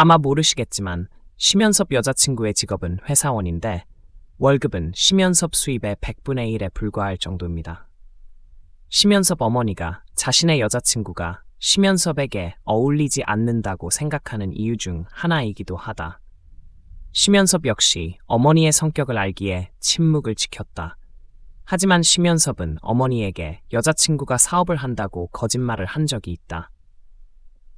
아마 모르시겠지만 심연섭 여자친구의 직업은 회사원인데 월급은 심연섭 수입의 100분의 1에 불과할 정도입니다. 심연섭 어머니가 자신의 여자친구가 심연섭에게 어울리지 않는다고 생각하는 이유 중 하나이기도 하다. 심연섭 역시 어머니의 성격을 알기에 침묵을 지켰다. 하지만 심연섭은 어머니에게 여자친구가 사업을 한다고 거짓말을 한 적이 있다.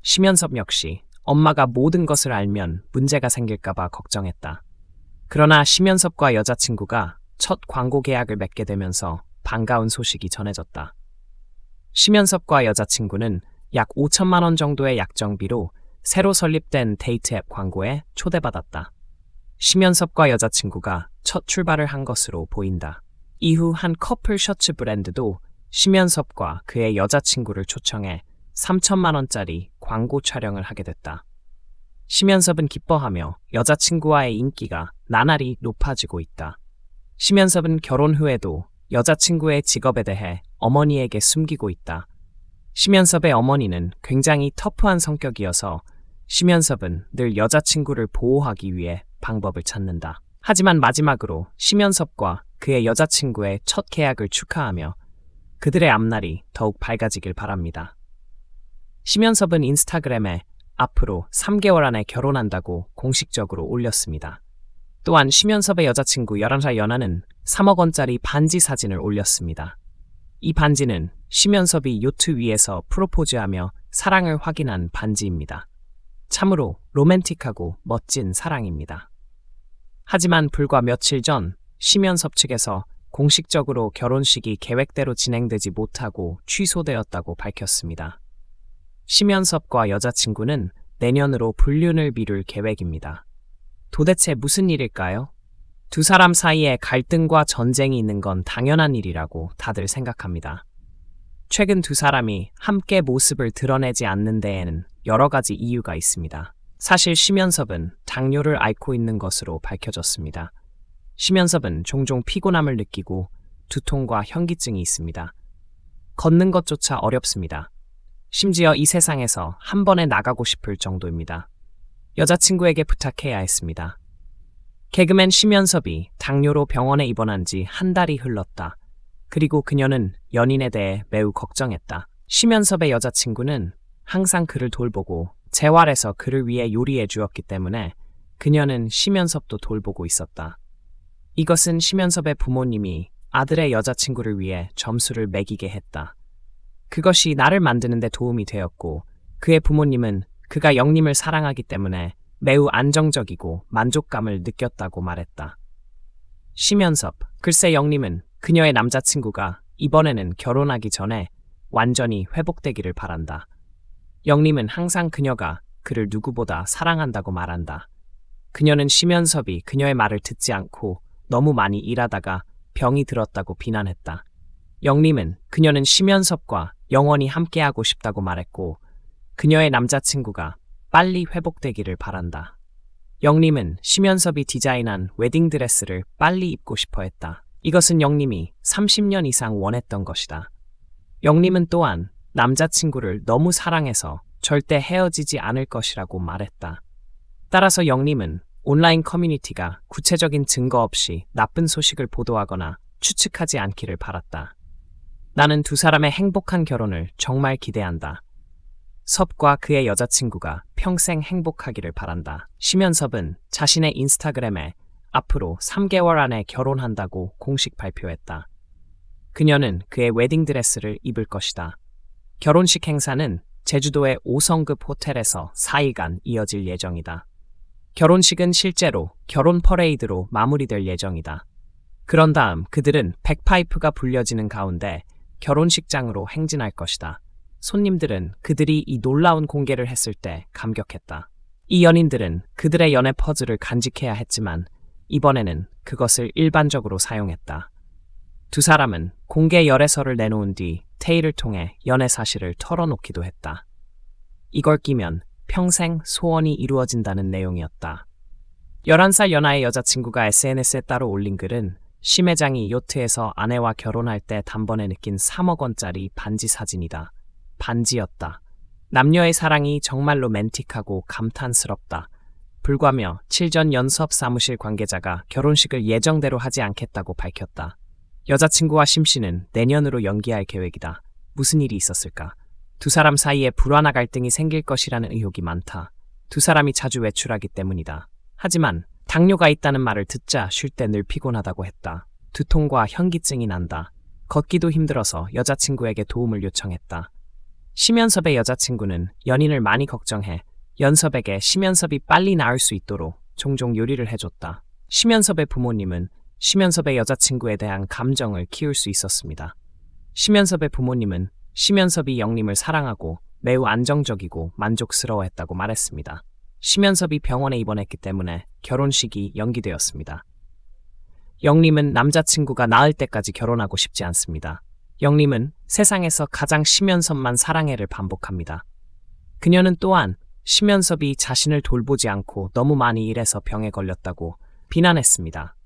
심연섭 역시 엄마가 모든 것을 알면 문제가 생길까봐 걱정했다. 그러나 심연섭과 여자친구가 첫 광고 계약을 맺게 되면서 반가운 소식이 전해졌다. 심연섭과 여자친구는 약 5천만 원 정도의 약정비로 새로 설립된 데이트 앱 광고에 초대받았다. 심연섭과 여자친구가 첫 출발을 한 것으로 보인다. 이후 한 커플 셔츠 브랜드도 심연섭과 그의 여자친구를 초청해 3천만 원짜리 광고 촬영을 하게 됐다. 심연섭은 기뻐하며 여자친구와의 인기가 나날이 높아지고 있다. 심연섭은 결혼 후에도 여자친구의 직업에 대해 어머니에게 숨기고 있다. 심연섭의 어머니는 굉장히 터프한 성격이어서 심연섭은 늘 여자친구를 보호하기 위해 방법을 찾는다. 하지만 마지막으로 심연섭과 그의 여자친구의 첫 계약을 축하하며 그들의 앞날이 더욱 밝아지길 바랍니다. 심연섭은 인스타그램에 앞으로 3개월 안에 결혼한다고 공식적으로 올렸습니다. 또한 심연섭의 여자친구 11살 연아는 3억 원짜리 반지 사진을 올렸습니다. 이 반지는 심연섭이 요트 위에서 프로포즈하며 사랑을 확인한 반지입니다. 참으로 로맨틱하고 멋진 사랑입니다. 하지만 불과 며칠 전 심연섭 측에서 공식적으로 결혼식이 계획대로 진행되지 못하고 취소되었다고 밝혔습니다. 심연섭과 여자친구는 내년으로 불륜을 미룰 계획입니다. 도대체 무슨 일일까요? 두 사람 사이에 갈등과 전쟁이 있는 건 당연한 일이라고 다들 생각합니다. 최근 두 사람이 함께 모습을 드러내지 않는 데에는 여러 가지 이유가 있습니다. 사실 심연섭은 당뇨를 앓고 있는 것으로 밝혀졌습니다. 심연섭은 종종 피곤함을 느끼고 두통과 현기증이 있습니다. 걷는 것조차 어렵습니다. 심지어 이 세상에서 한 번에 나가고 싶을 정도입니다. 여자친구에게 부탁해야 했습니다. 개그맨 심연섭이 당뇨로 병원에 입원한 지 한 달이 흘렀다. 그리고 그녀는 연인에 대해 매우 걱정했다. 심연섭의 여자친구는 항상 그를 돌보고 재활에서 그를 위해 요리해 주었기 때문에 그녀는 심연섭도 돌보고 있었다. 이것은 심연섭의 부모님이 아들의 여자친구를 위해 점수를 매기게 했다. 그것이 나를 만드는 데 도움이 되었고 그의 부모님은 그가 영님을 사랑하기 때문에 매우 안정적이고 만족감을 느꼈다고 말했다. 심연섭, 글쎄 영님은 그녀의 남자친구가 이번에는 결혼하기 전에 완전히 회복되기를 바란다. 영림은 항상 그녀가 그를 누구보다 사랑한다고 말한다. 그녀는 심연섭이 그녀의 말을 듣지 않고 너무 많이 일하다가 병이 들었다고 비난했다. 영림은 그녀는 심연섭과 영원히 함께하고 싶다고 말했고 그녀의 남자친구가 빨리 회복되기를 바란다. 영림은 심연섭이 디자인한 웨딩드레스를 빨리 입고 싶어 했다. 이것은 영림이 30년 이상 원했던 것이다. 영림은 또한 남자친구를 너무 사랑해서 절대 헤어지지 않을 것이라고 말했다. 따라서 영림은 온라인 커뮤니티가 구체적인 증거 없이 나쁜 소식을 보도하거나 추측하지 않기를 바랐다. 나는 두 사람의 행복한 결혼을 정말 기대한다. 섭과 그의 여자친구가 평생 행복하기를 바란다. 심연섭은 자신의 인스타그램에 앞으로 3개월 안에 결혼한다고 공식 발표했다. 그녀는 그의 웨딩드레스를 입을 것이다. 결혼식 행사는 제주도의 5성급 호텔에서 4일간 이어질 예정이다. 결혼식은 실제로 결혼 퍼레이드로 마무리될 예정이다. 그런 다음 그들은 백파이프가 불려지는 가운데 결혼식장으로 행진할 것이다. 손님들은 그들이 이 놀라운 공개를 했을 때 감격했다. 이 연인들은 그들의 연애 퍼즐을 간직해야 했지만 이번에는 그것을 일반적으로 사용했다. 두 사람은 공개 열애설을 내놓은 뒤 테이를 통해 연애 사실을 털어놓기도 했다. 이걸 끼면 평생 소원이 이루어진다는 내용이었다. 11살 연하의 여자친구가 SNS에 따로 올린 글은 심 회장이 요트에서 아내와 결혼할 때 단번에 느낀 3억 원짜리 반지 사진이다. 반지였다. 남녀의 사랑이 정말로 멘틱하고 감탄스럽다. 불과며 7전 연수업 사무실 관계자가 결혼식을 예정대로 하지 않겠다고 밝혔다. 여자친구와 심 씨는 내년으로 연기할 계획이다. 무슨 일이 있었을까? 두 사람 사이에 불화나 갈등이 생길 것이라는 의혹이 많다. 두 사람이 자주 외출하기 때문이다. 하지만 당뇨가 있다는 말을 듣자 쉴 때 늘 피곤하다고 했다. 두통과 현기증이 난다. 걷기도 힘들어서 여자친구에게 도움을 요청했다. 심연섭의 여자친구는 연인을 많이 걱정해 연섭에게 심연섭이 빨리 나을 수 있도록 종종 요리를 해줬다. 심연섭의 부모님은 심연섭의 여자친구에 대한 감정을 키울 수 있었습니다. 심연섭의 부모님은 심연섭이 영림을 사랑하고 매우 안정적이고 만족스러워했다고 말했습니다. 심연섭이 병원에 입원했기 때문에 결혼식이 연기되었습니다. 영림은 남자친구가 나을 때까지 결혼하고 싶지 않습니다. 영림은 세상에서 가장 심연섭만 사랑해를 반복합니다. 그녀는 또한 심연섭이 자신을 돌보지 않고 너무 많이 일해서 병에 걸렸다고 비난했습니다.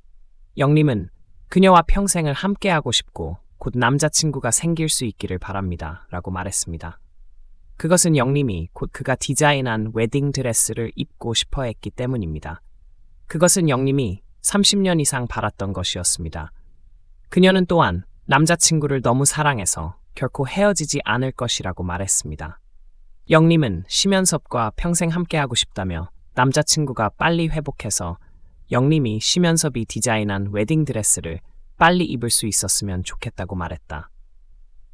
영림은 그녀와 평생을 함께하고 싶고 곧 남자친구가 생길 수 있기를 바랍니다. 라고 말했습니다. 그것은 영림이 곧 그가 디자인한 웨딩 드레스를 입고 싶어 했기 때문입니다. 그것은 영림이 30년 이상 바랐던 것이었습니다. 그녀는 또한 남자친구를 너무 사랑해서 결코 헤어지지 않을 것이라고 말했습니다. 영림은 심연섭과 평생 함께하고 싶다며 남자친구가 빨리 회복해서 영림이 심연섭이 디자인한 웨딩 드레스를 빨리 입을 수 있었으면 좋겠다고 말했다.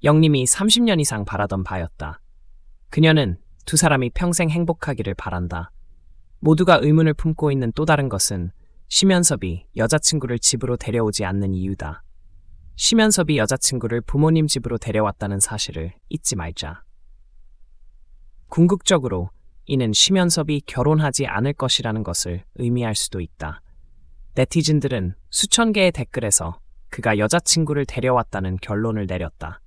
영림이 30년 이상 바라던 바였다. 그녀는 두 사람이 평생 행복하기를 바란다. 모두가 의문을 품고 있는 또 다른 것은 심연섭이 여자친구를 집으로 데려오지 않는 이유다. 심연섭이 여자친구를 부모님 집으로 데려왔다는 사실을 잊지 말자. 궁극적으로 이는 심연섭이 결혼하지 않을 것이라는 것을 의미할 수도 있다. 네티즌들은 수천 개의 댓글에서 그가 여자친구를 데려왔다는 결론을 내렸다.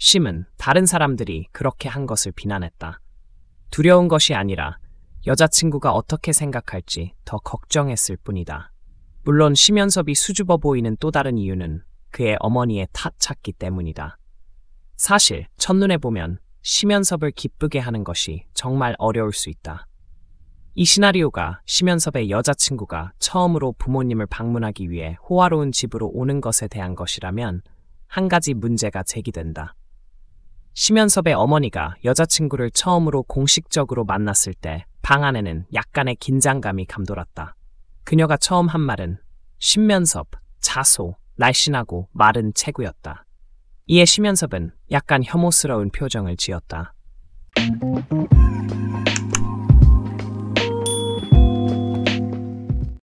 심은 다른 사람들이 그렇게 한 것을 비난했다. 두려운 것이 아니라 여자친구가 어떻게 생각할지 더 걱정했을 뿐이다. 물론 심연섭이 수줍어 보이는 또 다른 이유는 그의 어머니의 탓찾기 때문이다. 사실 첫눈에 보면 심연섭을 기쁘게 하는 것이 정말 어려울 수 있다. 이 시나리오가 심연섭의 여자친구가 처음으로 부모님을 방문하기 위해 호화로운 집으로 오는 것에 대한 것이라면 한 가지 문제가 제기된다. 심연섭의 어머니가 여자친구를 처음으로 공식적으로 만났을 때 방 안에는 약간의 긴장감이 감돌았다. 그녀가 처음 한 말은 심면섭, 자소, 날씬하고 마른 체구였다. 이에 심연섭은 약간 혐오스러운 표정을 지었다.